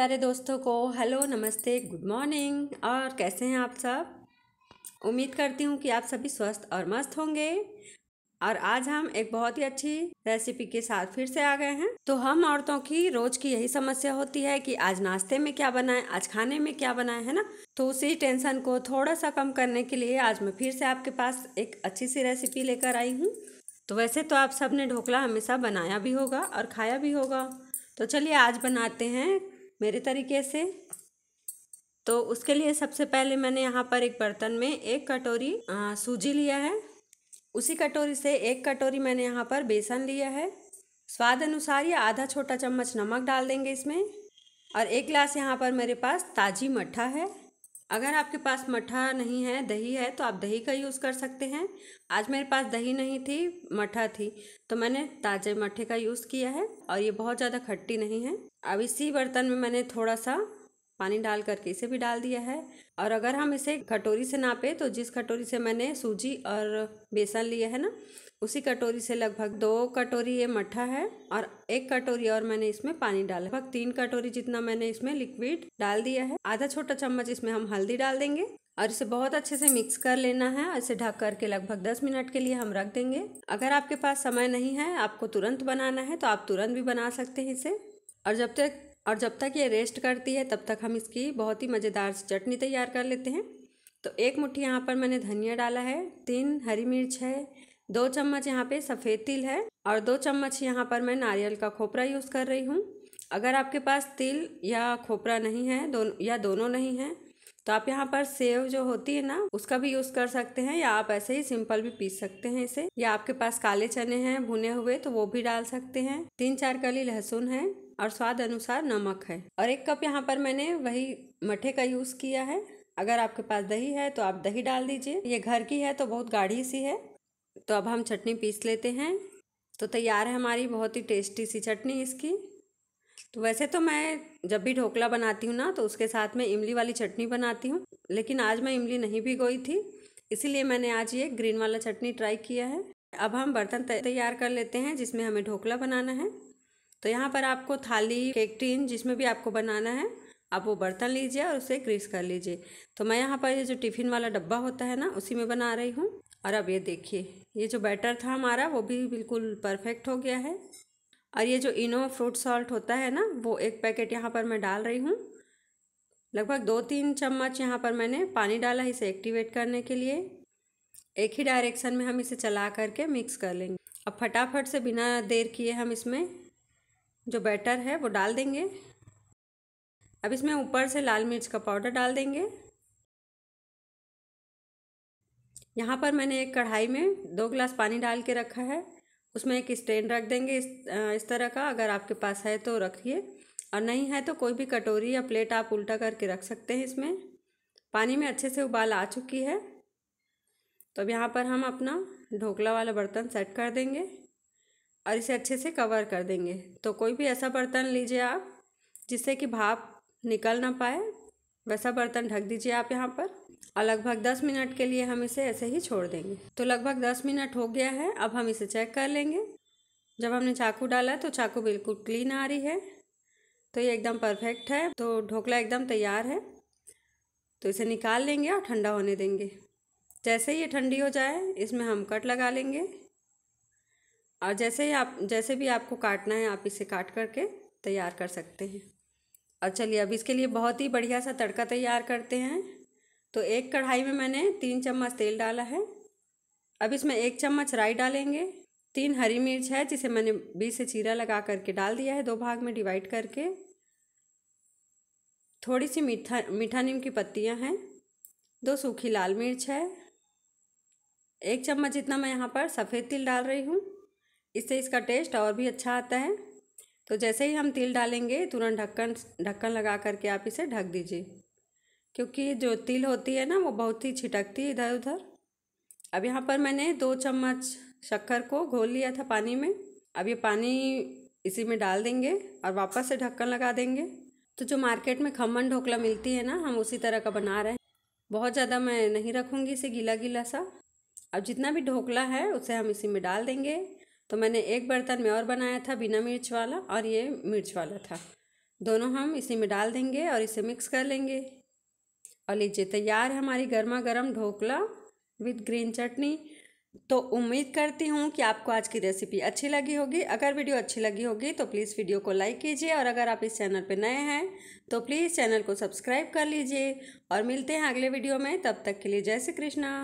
प्यारे दोस्तों को हेलो नमस्ते गुड मॉर्निंग और कैसे हैं आप सब उम्मीद करती हूँ कि आप सभी स्वस्थ और मस्त होंगे और आज हम एक बहुत ही अच्छी रेसिपी के साथ फिर से आ गए हैं तो हम औरतों की रोज की यही समस्या होती है कि आज नाश्ते में क्या बनाएं आज खाने में क्या बनाएं है ना तो उसी टेंशन को थोड़ा सा कम करने के लिए आज मैं फिर से आपके पास एक अच्छी सी रेसिपी लेकर आई हूँ तो वैसे तो आप सब ने ढोकला हमेशा बनाया भी होगा और खाया भी होगा तो चलिए आज बनाते हैं मेरे तरीके से तो उसके लिए सबसे पहले मैंने यहाँ पर एक बर्तन में एक कटोरी सूजी लिया है उसी कटोरी से एक कटोरी मैंने यहाँ पर बेसन लिया है स्वाद अनुसार ये आधा छोटा चम्मच नमक डाल देंगे इसमें और एक गिलास यहाँ पर मेरे पास ताजी मट्ठा है अगर आपके पास मठा नहीं है दही है तो आप दही का यूज़ कर सकते हैं आज मेरे पास दही नहीं थी मठा थी तो मैंने ताज़े मठे का यूज़ किया है और ये बहुत ज़्यादा खट्टी नहीं है अब इसी बर्तन में मैंने थोड़ा सा पानी डाल करके इसे भी डाल दिया है और अगर हम इसे कटोरी से नापे तो जिस कटोरी से मैंने सूजी और बेसन लिया है ना उसी कटोरी से लगभग दो कटोरी ये मट्ठा है और एक कटोरी और मैंने इसमें पानी डाला लगभग तीन कटोरी जितना मैंने इसमें लिक्विड डाल दिया है आधा छोटा चम्मच इसमें हम हल्दी डाल देंगे और इसे बहुत अच्छे से मिक्स कर लेना है और इसे ढक करके लगभग 10 मिनट के लिए हम रख देंगे अगर आपके पास समय नहीं है आपको तुरंत बनाना है तो आप तुरंत भी बना सकते हैं इसे और जब तक और जब तक ये रेस्ट करती है तब तक हम इसकी बहुत ही मज़ेदार चटनी तैयार कर लेते हैं तो एक मुट्ठी यहाँ पर मैंने धनिया डाला है तीन हरी मिर्च है दो चम्मच यहाँ पे सफ़ेद तिल है और दो चम्मच यहाँ पर मैं नारियल का खोपरा यूज़ कर रही हूँ अगर आपके पास तिल या खोपरा नहीं है दोनों या दोनों नहीं हैं तो आप यहाँ पर सेव जो होती है ना उसका भी यूज़ कर सकते हैं या आप ऐसे ही सिंपल भी पीस सकते हैं इसे या आपके पास काले चने हैं भुने हुए तो वो भी डाल सकते हैं तीन चार कली लहसुन है और स्वाद अनुसार नमक है और एक कप यहाँ पर मैंने वही मठे का यूज़ किया है अगर आपके पास दही है तो आप दही डाल दीजिए ये घर की है तो बहुत गाढ़ी सी है तो अब हम चटनी पीस लेते हैं तो तैयार है हमारी बहुत ही टेस्टी सी चटनी इसकी तो वैसे तो मैं जब भी ढोकला बनाती हूँ ना तो उसके साथ में इमली वाली चटनी बनाती हूँ लेकिन आज मैं इमली नहीं भिगोई थी इसीलिए मैंने आज ये ग्रीन वाला चटनी ट्राई किया है अब हम बर्तन तैयार कर लेते हैं जिसमें हमें ढोकला बनाना है तो यहाँ पर आपको थाली केक टीन जिसमें भी आपको बनाना है आप वो बर्तन लीजिए और उसे ग्रीस कर लीजिए तो मैं यहाँ पर ये जो टिफ़िन वाला डब्बा होता है ना उसी में बना रही हूँ और अब ये देखिए ये जो बैटर था हमारा वो भी बिल्कुल परफेक्ट हो गया है और ये जो इनो फ्रूट सॉल्ट होता है ना वो एक पैकेट यहाँ पर मैं डाल रही हूँ लगभग दो तीन चम्मच यहाँ पर मैंने पानी डाला इसे एक्टिवेट करने के लिए एक ही डायरेक्शन में हम इसे चला करके मिक्स कर लेंगे अब फटाफट से बिना देर किए हम इसमें जो बैटर है वो डाल देंगे अब इसमें ऊपर से लाल मिर्च का पाउडर डाल देंगे यहाँ पर मैंने एक कढ़ाई में दो गिलास पानी डाल के रखा है उसमें एक स्टैंड रख देंगे इस इस तरह का अगर आपके पास है तो रखिए और नहीं है तो कोई भी कटोरी या प्लेट आप उल्टा करके रख सकते हैं इसमें पानी में अच्छे से उबाल आ चुकी है तो अब यहाँ पर हम अपना ढोकला वाला बर्तन सेट कर देंगे और इसे अच्छे से कवर कर देंगे तो कोई भी ऐसा बर्तन लीजिए आप जिससे कि भाप निकल ना पाए वैसा बर्तन ढक दीजिए आप यहाँ पर और लगभग दस मिनट के लिए हम इसे ऐसे ही छोड़ देंगे तो लगभग दस मिनट हो गया है अब हम इसे चेक कर लेंगे जब हमने चाकू डाला तो चाकू बिल्कुल क्लीन आ रही है तो ये एकदम परफेक्ट है तो ढोकला एकदम तैयार है तो इसे निकाल लेंगे और ठंडा होने देंगे जैसे ही ये ठंडी हो जाए इसमें हम कट लगा लेंगे और जैसे ही आप जैसे भी आपको काटना है आप इसे काट करके तैयार कर सकते हैं और चलिए अब इसके लिए बहुत ही बढ़िया सा तड़का तैयार करते हैं तो एक कढ़ाई में मैंने तीन चम्मच तेल डाला है अब इसमें एक चम्मच राई डालेंगे तीन हरी मिर्च है जिसे मैंने बीज से चीरा लगा करके डाल दिया है दो भाग में डिवाइड करके थोड़ी सी मीठा मीठा नीम की पत्तियां हैं दो सूखी लाल मिर्च है एक चम्मच इतना मैं यहाँ पर सफ़ेद तिल डाल रही हूँ इससे इसका टेस्ट और भी अच्छा आता है तो जैसे ही हम तिल डालेंगे तुरंत ढक्कन ढक्कन लगा करके आप इसे ढक दीजिए क्योंकि जो तिल होती है ना वो बहुत ही छिटकती है इधर उधर अब यहाँ पर मैंने दो चम्मच शक्कर को घोल लिया था पानी में अब ये पानी इसी में डाल देंगे और वापस से ढक्कन लगा देंगे तो जो मार्केट में खमन ढोकला मिलती है ना हम उसी तरह का बना रहे हैं बहुत ज़्यादा मैं नहीं रखूँगी इसे गीला गीला सा अब जितना भी ढोकला है उसे हम इसी में डाल देंगे तो मैंने एक बर्तन में और बनाया था बिना मिर्च वाला और ये मिर्च वाला था दोनों हम इसी में डाल देंगे और इसे मिक्स कर लेंगे और लीजिए तैयार है हमारी गर्मा गर्म ढोकला विद ग्रीन चटनी तो उम्मीद करती हूँ कि आपको आज की रेसिपी अच्छी लगी होगी अगर वीडियो अच्छी लगी होगी तो प्लीज़ वीडियो को लाइक कीजिए और अगर आप इस चैनल पर नए हैं तो प्लीज़ चैनल को सब्सक्राइब कर लीजिए और मिलते हैं अगले वीडियो में तब तक के लिए जय श्री कृष्णा